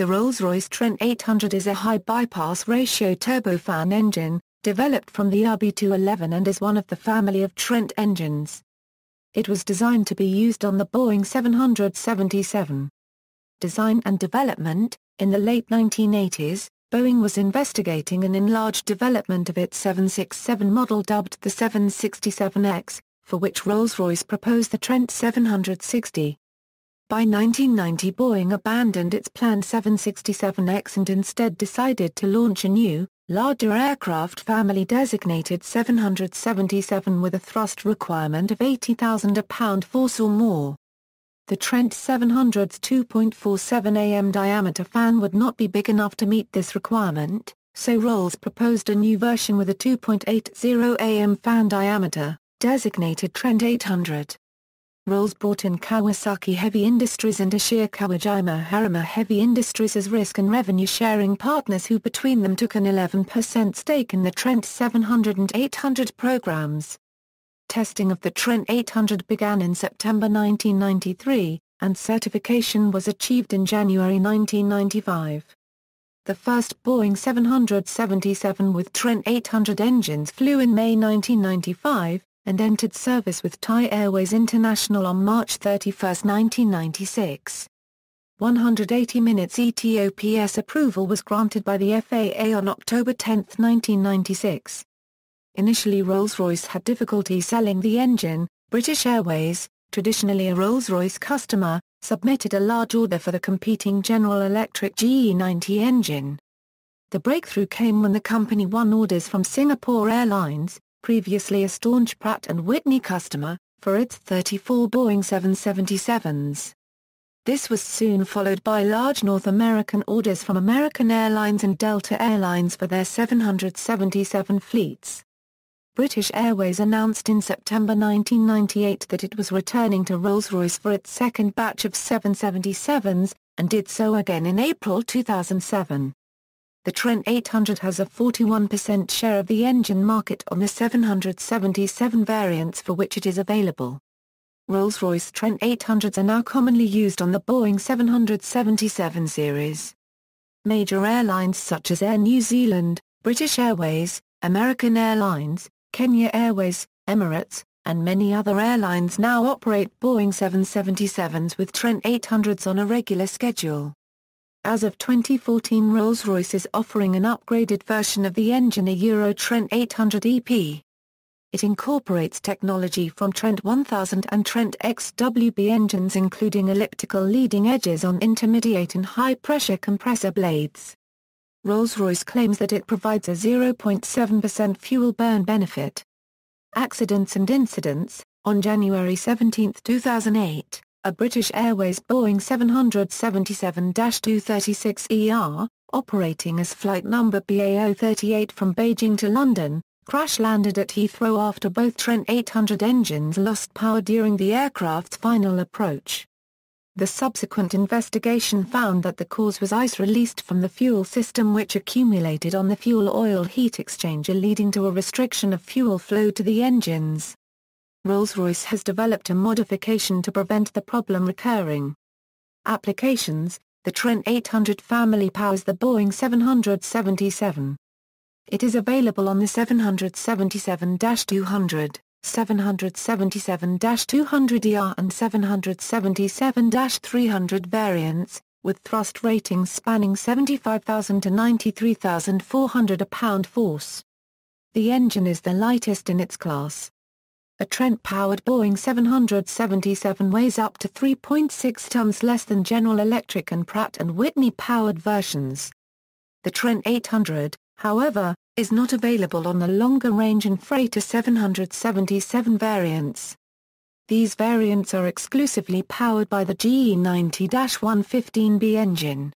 The Rolls-Royce Trent 800 is a high bypass ratio turbofan engine, developed from the RB211 and is one of the family of Trent engines. It was designed to be used on the Boeing 777. Design and development In the late 1980s, Boeing was investigating an enlarged development of its 767 model dubbed the 767X, for which Rolls-Royce proposed the Trent 760. By 1990 Boeing abandoned its planned 767X and instead decided to launch a new, larger aircraft family designated 777 with a thrust requirement of 80,000 a pound force or more. The Trent 700's 2.47 am diameter fan would not be big enough to meet this requirement, so Rolls proposed a new version with a 2.80 am fan diameter, designated Trent 800. Roles brought in Kawasaki Heavy Industries and Ashir Kawajima Harima Heavy Industries as risk and revenue sharing partners who between them took an 11% stake in the Trent 700 and 800 programs. Testing of the Trent 800 began in September 1993, and certification was achieved in January 1995. The first Boeing 777 with Trent 800 engines flew in May 1995, and entered service with Thai Airways International on March 31, 1996. 180 minutes ETOPS approval was granted by the FAA on October 10, 1996. Initially Rolls-Royce had difficulty selling the engine, British Airways, traditionally a Rolls-Royce customer, submitted a large order for the competing General Electric GE90 engine. The breakthrough came when the company won orders from Singapore Airlines, previously a staunch Pratt & Whitney customer, for its 34 Boeing 777s. This was soon followed by large North American orders from American Airlines and Delta Airlines for their 777 fleets. British Airways announced in September 1998 that it was returning to Rolls-Royce for its second batch of 777s, and did so again in April 2007 the Trent 800 has a 41% share of the engine market on the 777 variants for which it is available. Rolls-Royce Trent 800s are now commonly used on the Boeing 777 series. Major airlines such as Air New Zealand, British Airways, American Airlines, Kenya Airways, Emirates, and many other airlines now operate Boeing 777s with Trent 800s on a regular schedule. As of 2014 Rolls-Royce is offering an upgraded version of the engine a Euro Trent 800 EP. It incorporates technology from Trent 1000 and Trent XWB engines including elliptical leading edges on intermediate and high-pressure compressor blades. Rolls-Royce claims that it provides a 0.7% fuel burn benefit. Accidents and Incidents, on January 17, 2008, a British Airways Boeing 777-236ER, operating as flight number BA038 from Beijing to London, crash-landed at Heathrow after both Trent 800 engines lost power during the aircraft's final approach. The subsequent investigation found that the cause was ice released from the fuel system which accumulated on the fuel-oil heat exchanger leading to a restriction of fuel flow to the engines. Rolls-Royce has developed a modification to prevent the problem recurring. Applications The Trent 800 family powers the Boeing 777. It is available on the 777-200, 777-200ER and 777-300 variants, with thrust ratings spanning 75,000 to 93,400 a pound force. The engine is the lightest in its class a Trent-powered Boeing 777 weighs up to 3.6 tons less than General Electric and Pratt Whitney-powered versions. The Trent 800, however, is not available on the longer range and freighter 777 variants. These variants are exclusively powered by the GE90-115B engine.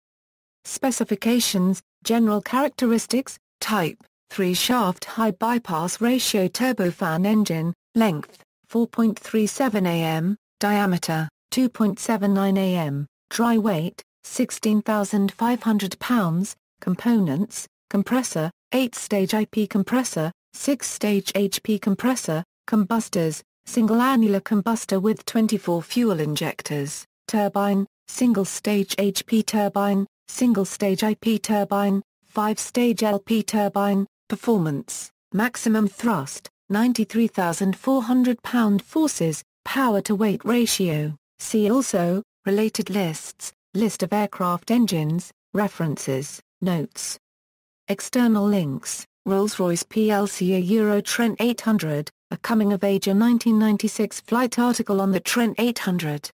Specifications, general characteristics, type, 3-shaft high bypass ratio turbofan engine, length, 4.37 am, diameter, 2.79 am, dry weight, 16,500 pounds, components, compressor, 8-stage IP compressor, 6-stage HP compressor, combustors, single annular combustor with 24 fuel injectors, turbine, single-stage HP turbine, single-stage IP turbine, 5-stage LP turbine, performance, maximum thrust, 93,400 pound forces, power-to-weight ratio. See also, related lists, list of aircraft engines, references, notes. External links, Rolls-Royce plc a Euro Trent 800, a coming-of-age 1996 flight article on the Trent 800.